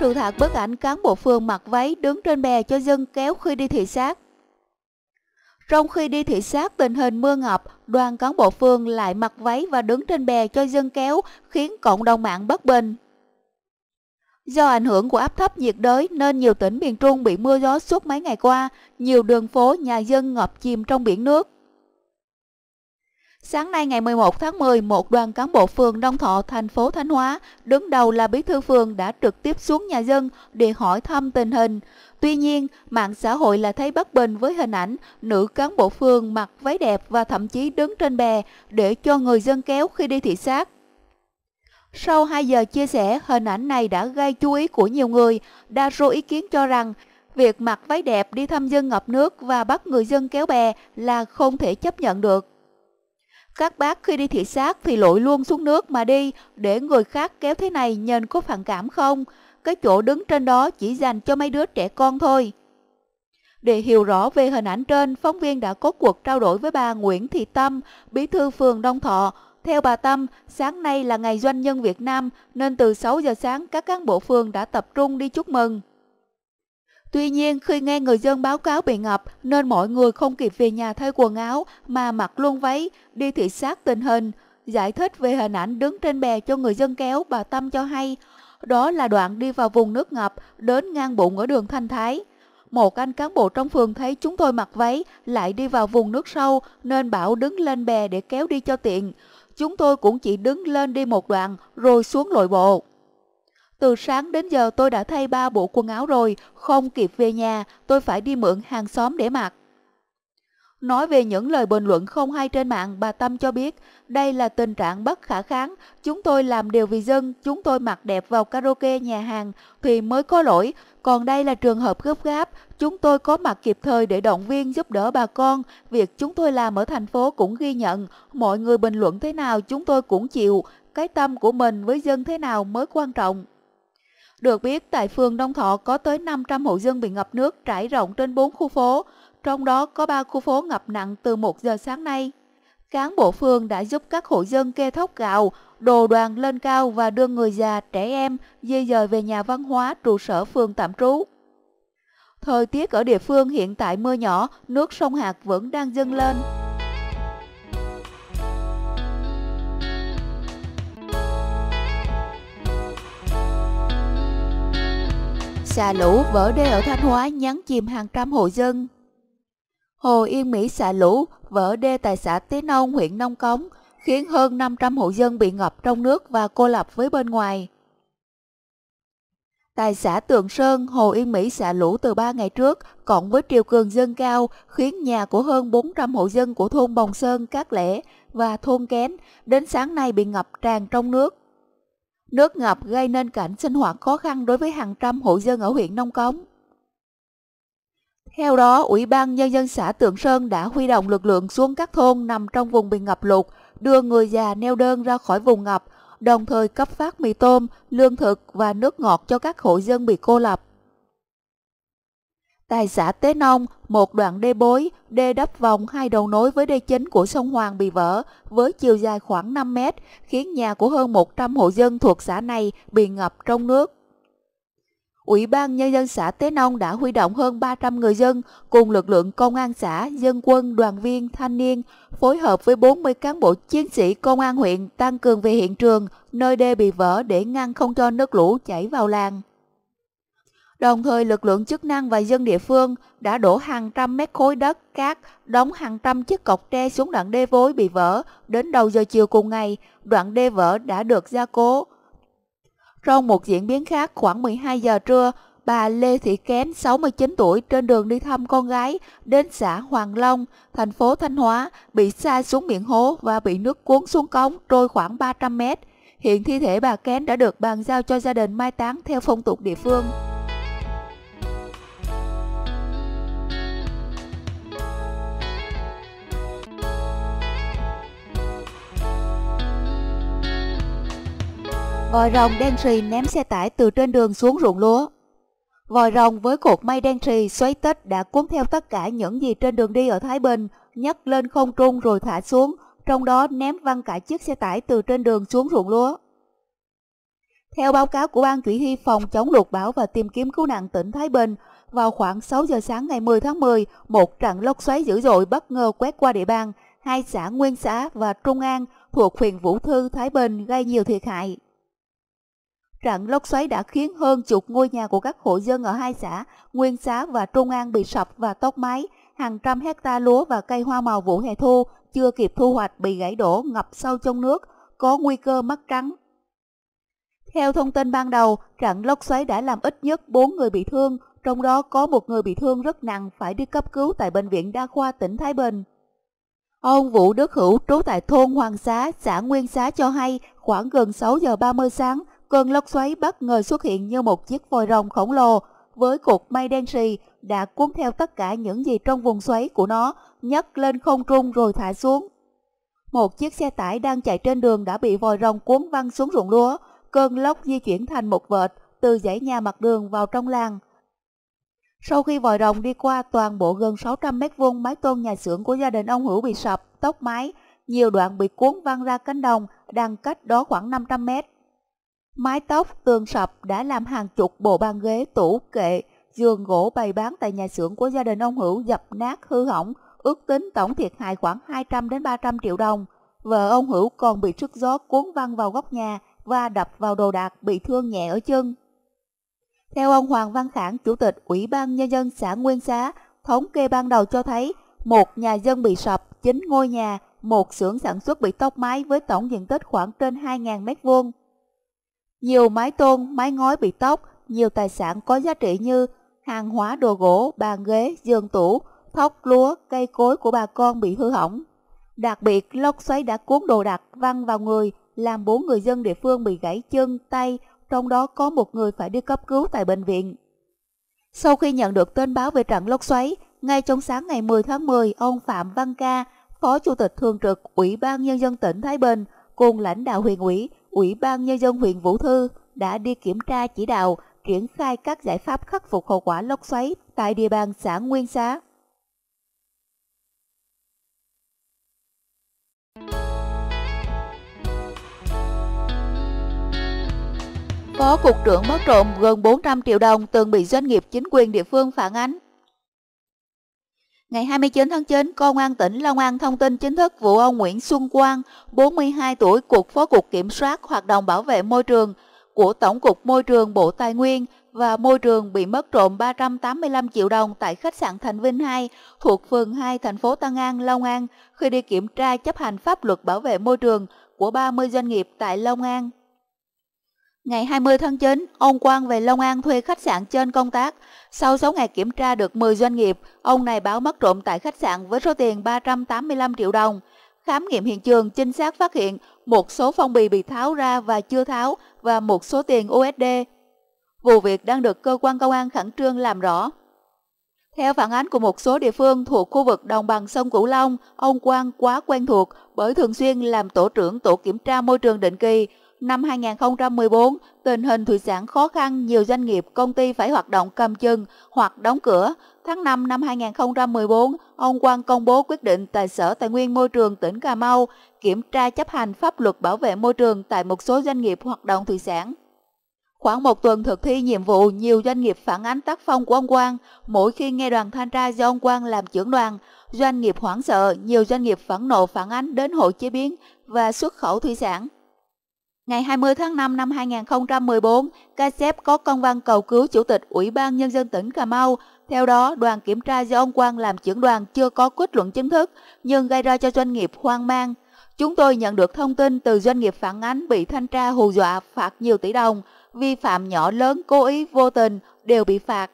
Sự thật bức ảnh cán bộ phường mặc váy đứng trên bè cho dân kéo khi đi thị xác. Trong khi đi thị xác tình hình mưa ngập, đoàn cán bộ phường lại mặc váy và đứng trên bè cho dân kéo khiến cộng đồng mạng bất bình. Do ảnh hưởng của áp thấp nhiệt đới nên nhiều tỉnh miền Trung bị mưa gió suốt mấy ngày qua, nhiều đường phố nhà dân ngập chìm trong biển nước. Sáng nay ngày 11 tháng 10, một đoàn cán bộ phường Đông Thọ, thành phố Thanh Hóa, đứng đầu là bí thư phường đã trực tiếp xuống nhà dân để hỏi thăm tình hình. Tuy nhiên, mạng xã hội là thấy bất bình với hình ảnh nữ cán bộ phường mặc váy đẹp và thậm chí đứng trên bè để cho người dân kéo khi đi thị xác. Sau 2 giờ chia sẻ, hình ảnh này đã gây chú ý của nhiều người. Đa số ý kiến cho rằng việc mặc váy đẹp đi thăm dân ngập nước và bắt người dân kéo bè là không thể chấp nhận được. Các bác khi đi thị xác thì lội luôn xuống nước mà đi, để người khác kéo thế này nhìn có phản cảm không? Cái chỗ đứng trên đó chỉ dành cho mấy đứa trẻ con thôi. Để hiểu rõ về hình ảnh trên, phóng viên đã có cuộc trao đổi với bà Nguyễn Thị Tâm, bí thư phường Đông Thọ. Theo bà Tâm, sáng nay là ngày doanh nhân Việt Nam, nên từ 6 giờ sáng các cán bộ phường đã tập trung đi chúc mừng. Tuy nhiên, khi nghe người dân báo cáo bị ngập nên mọi người không kịp về nhà thay quần áo mà mặc luôn váy, đi thị xác tình hình. Giải thích về hình ảnh đứng trên bè cho người dân kéo, bà Tâm cho hay, đó là đoạn đi vào vùng nước ngập đến ngang bụng ở đường Thanh Thái. Một anh cán bộ trong phường thấy chúng tôi mặc váy lại đi vào vùng nước sâu nên bảo đứng lên bè để kéo đi cho tiện. Chúng tôi cũng chỉ đứng lên đi một đoạn rồi xuống lội bộ. Từ sáng đến giờ tôi đã thay ba bộ quần áo rồi, không kịp về nhà, tôi phải đi mượn hàng xóm để mặc. Nói về những lời bình luận không hay trên mạng, bà Tâm cho biết đây là tình trạng bất khả kháng. Chúng tôi làm đều vì dân, chúng tôi mặc đẹp vào karaoke nhà hàng thì mới có lỗi. Còn đây là trường hợp gấp gáp, chúng tôi có mặt kịp thời để động viên giúp đỡ bà con. Việc chúng tôi làm ở thành phố cũng ghi nhận, mọi người bình luận thế nào chúng tôi cũng chịu. Cái tâm của mình với dân thế nào mới quan trọng. Được biết, tại phường Đông Thọ có tới 500 hộ dân bị ngập nước trải rộng trên 4 khu phố, trong đó có 3 khu phố ngập nặng từ 1 giờ sáng nay. Cán bộ phường đã giúp các hộ dân kê thóc gạo, đồ đoàn lên cao và đưa người già, trẻ em di dời về nhà văn hóa trụ sở phường tạm trú. Thời tiết ở địa phương hiện tại mưa nhỏ, nước sông Hạc vẫn đang dâng lên. xả lũ vỡ đê ở Thanh Hóa nhắn chìm hàng trăm hộ dân. Hồ Yên Mỹ xả lũ vỡ đê tại xã Tế Nông, huyện Nông Cống, khiến hơn 500 hộ dân bị ngập trong nước và cô lập với bên ngoài. Tại xã Tường Sơn, Hồ Yên Mỹ xả lũ từ 3 ngày trước, cộng với triều cường dâng cao, khiến nhà của hơn 400 hộ dân của thôn Bồng Sơn, Cát Lễ và thôn Kén đến sáng nay bị ngập tràn trong nước. Nước ngập gây nên cảnh sinh hoạt khó khăn đối với hàng trăm hộ dân ở huyện Nông Cống. Theo đó, Ủy ban Nhân dân xã Tượng Sơn đã huy động lực lượng xuống các thôn nằm trong vùng bị ngập lụt, đưa người già neo đơn ra khỏi vùng ngập, đồng thời cấp phát mì tôm, lương thực và nước ngọt cho các hộ dân bị cô lập. Tại xã Tế Nông, một đoạn đê bối, đê đắp vòng hai đầu nối với đê chính của sông Hoàng bị vỡ với chiều dài khoảng 5 mét, khiến nhà của hơn 100 hộ dân thuộc xã này bị ngập trong nước. Ủy ban Nhân dân xã Tế Nông đã huy động hơn 300 người dân cùng lực lượng công an xã, dân quân, đoàn viên, thanh niên phối hợp với 40 cán bộ chiến sĩ công an huyện tăng cường về hiện trường nơi đê bị vỡ để ngăn không cho nước lũ chảy vào làng. Đồng thời lực lượng chức năng và dân địa phương đã đổ hàng trăm mét khối đất, cát, đóng hàng trăm chiếc cọc tre xuống đoạn đê vối bị vỡ. Đến đầu giờ chiều cùng ngày, đoạn đê vỡ đã được gia cố. Trong một diễn biến khác, khoảng 12 giờ trưa, bà Lê Thị Kén, 69 tuổi, trên đường đi thăm con gái đến xã Hoàng Long, thành phố Thanh Hóa, bị xa xuống miệng hố và bị nước cuốn xuống cống trôi khoảng 300 mét. Hiện thi thể bà Kén đã được bàn giao cho gia đình mai táng theo phong tục địa phương. Vòi rồng đen trì ném xe tải từ trên đường xuống ruộng lúa. Vòi rồng với cột mây đen trì xoáy tết đã cuốn theo tất cả những gì trên đường đi ở Thái Bình, nhấc lên không trung rồi thả xuống, trong đó ném văng cả chiếc xe tải từ trên đường xuống ruộng lúa. Theo báo cáo của Ban Chỉ huy Phòng chống lụt bão và tìm kiếm cứu nạn tỉnh Thái Bình, vào khoảng 6 giờ sáng ngày 10 tháng 10, một trận lốc xoáy dữ dội bất ngờ quét qua địa bàn, hai xã Nguyên Xã và Trung An thuộc huyện Vũ Thư, Thái Bình gây nhiều thiệt hại. Trận lốc xoáy đã khiến hơn chục ngôi nhà của các hộ dân ở hai xã Nguyên Xá và Trung An bị sập và tốc mái, hàng trăm hecta lúa và cây hoa màu vụ hè thu chưa kịp thu hoạch bị gãy đổ ngập sâu trong nước, có nguy cơ mất trắng. Theo thông tin ban đầu, trận lốc xoáy đã làm ít nhất 4 người bị thương, trong đó có một người bị thương rất nặng phải đi cấp cứu tại Bệnh viện Đa khoa tỉnh Thái Bình. Ông Vũ Đức Hữu trú tại thôn Hoàng Xá, xã Nguyên Xá cho hay khoảng gần 6 giờ 30 sáng, cơn lốc xoáy bất ngờ xuất hiện như một chiếc vòi rồng khổng lồ với cột mây đen sì đã cuốn theo tất cả những gì trong vùng xoáy của nó nhấc lên không trung rồi thả xuống. Một chiếc xe tải đang chạy trên đường đã bị vòi rồng cuốn văng xuống ruộng lúa, cơn lốc di chuyển thành một vệt từ dãy nhà mặt đường vào trong làng. Sau khi vòi rồng đi qua toàn bộ gần 600 mét vuông mái tôn nhà xưởng của gia đình ông Hữu bị sập, tốc mái, nhiều đoạn bị cuốn văng ra cánh đồng đang cách đó khoảng 500 mét. Mái tóc, tường sập đã làm hàng chục bộ bàn ghế, tủ, kệ, giường gỗ bày bán tại nhà xưởng của gia đình ông Hữu dập nát hư hỏng, ước tính tổng thiệt hại khoảng 200 đến 300 triệu đồng. Vợ ông Hữu còn bị sức gió cuốn văng vào góc nhà và đập vào đồ đạc bị thương nhẹ ở chân. Theo ông Hoàng Văn Khảng, Chủ tịch Ủy ban Nhân dân xã Nguyên Xá, thống kê ban đầu cho thấy một nhà dân bị sập, chính ngôi nhà, một xưởng sản xuất bị tốc mái với tổng diện tích khoảng trên 2.000 mét vuông. Nhiều mái tôn, mái ngói bị tóc, nhiều tài sản có giá trị như hàng hóa đồ gỗ, bàn ghế, giường tủ, thóc, lúa, cây cối của bà con bị hư hỏng. Đặc biệt, lốc xoáy đã cuốn đồ đạc văng vào người, làm bốn người dân địa phương bị gãy chân, tay, trong đó có một người phải đi cấp cứu tại bệnh viện. Sau khi nhận được tin báo về trận lốc xoáy, ngay trong sáng ngày 10 tháng 10, ông Phạm Văn Ca, Phó Chủ tịch Thường trực Ủy ban Nhân dân tỉnh Thái Bình, cùng lãnh đạo huyện ủy Ủy ban Nhân dân huyện Vũ Thư đã đi kiểm tra chỉ đạo triển khai các giải pháp khắc phục hậu quả lốc xoáy tại địa bàn xã Nguyên Xá. Phó Cục trưởng mất trộm gần 400 triệu đồng từng bị doanh nghiệp chính quyền địa phương phản ánh. Ngày 29 tháng 9, Công an tỉnh Long An thông tin chính thức vụ ông Nguyễn Xuân Quang, 42 tuổi, cục phó cục kiểm soát hoạt động bảo vệ môi trường của Tổng cục Môi trường Bộ Tài nguyên và Môi trường bị mất trộm 385 triệu đồng tại khách sạn Thành Vinh 2 thuộc phường 2 thành phố Tân An, Long An khi đi kiểm tra chấp hành pháp luật bảo vệ môi trường của 30 doanh nghiệp tại Long An. Ngày 20 tháng 9, ông Quang về Long An thuê khách sạn trên công tác. Sau 6 ngày kiểm tra được 10 doanh nghiệp, ông này báo mất trộm tại khách sạn với số tiền 385 triệu đồng. Khám nghiệm hiện trường, trinh sát phát hiện một số phong bì bị tháo ra và chưa tháo và một số tiền USD. Vụ việc đang được cơ quan công an khẩn trương làm rõ. Theo phản ánh của một số địa phương thuộc khu vực đồng bằng sông Cửu Long, ông Quang quá quen thuộc bởi thường xuyên làm tổ trưởng tổ kiểm tra môi trường định kỳ, năm 2014, tình hình thủy sản khó khăn, nhiều doanh nghiệp, công ty phải hoạt động cầm chừng hoặc đóng cửa. Tháng 5 năm 2014, ông Quang công bố quyết định tại Sở Tài nguyên Môi trường tỉnh Cà Mau kiểm tra chấp hành pháp luật bảo vệ môi trường tại một số doanh nghiệp hoạt động thủy sản. Khoảng một tuần thực thi nhiệm vụ, nhiều doanh nghiệp phản ánh tác phong của ông Quang. Mỗi khi nghe đoàn thanh tra do ông Quang làm trưởng đoàn, doanh nghiệp hoảng sợ, nhiều doanh nghiệp phẫn nộ phản ánh đến hội chế biến và xuất khẩu thủy sản. Ngày 20 tháng 5 năm 2014, KCF có công văn cầu cứu Chủ tịch Ủy ban Nhân dân tỉnh Cà Mau. Theo đó, đoàn kiểm tra do ông Quang làm trưởng đoàn chưa có kết luận chính thức, nhưng gây ra cho doanh nghiệp hoang mang. Chúng tôi nhận được thông tin từ doanh nghiệp phản ánh bị thanh tra hù dọa phạt nhiều tỷ đồng, vi phạm nhỏ lớn cố ý vô tình đều bị phạt.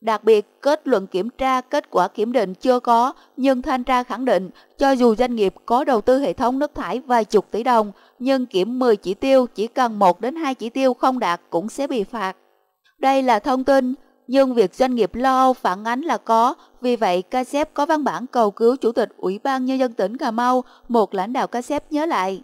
Đặc biệt, kết luận kiểm tra, kết quả kiểm định chưa có, nhưng thanh tra khẳng định cho dù doanh nghiệp có đầu tư hệ thống nước thải vài chục tỷ đồng, nhưng kiểm 10 chỉ tiêu chỉ cần 1 đến 2 chỉ tiêu không đạt cũng sẽ bị phạt. Đây là thông tin, nhưng việc doanh nghiệp lo phản ánh là có, vì vậy CASEP có văn bản cầu cứu Chủ tịch Ủy ban Nhân dân tỉnh Cà Mau, một lãnh đạo CASEP nhớ lại.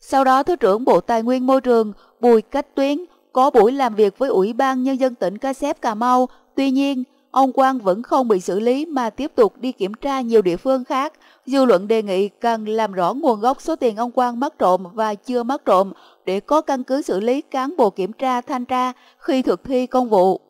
Sau đó, Thứ trưởng Bộ Tài nguyên Môi trường Bùi Cách Tuyến có buổi làm việc với Ủy ban Nhân dân tỉnh Cái Sép Cà Mau. Tuy nhiên, ông Quang vẫn không bị xử lý mà tiếp tục đi kiểm tra nhiều địa phương khác. Dư luận đề nghị cần làm rõ nguồn gốc số tiền ông Quang mất trộm và chưa mất trộm để có căn cứ xử lý cán bộ kiểm tra thanh tra khi thực thi công vụ.